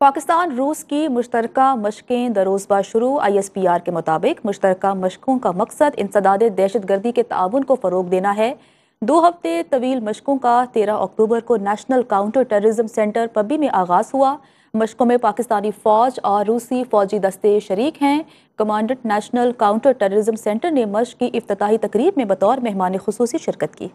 पाकिस्तान रूस की मुश्तर मशकें दरोजबा शुरू आई एस पी आर के मुताबिक मुश्तर मशकों का मकसद इंसदाद दहशत गर्दी के ताउन को फ़रोग देना है दो हफ्ते तवील मशकों का तेरह अक्टूबर को national counter terrorism centre Pabbi में आगाज़ हुआ मशकों में पाकिस्तानी फ़ौज और रूसी फ़ौजी दस्ते शरीक हैं commandant national counter terrorism centre ने मश की अफ्ताही तकरीब में बतौर मेहमान खसूसी शिरकत की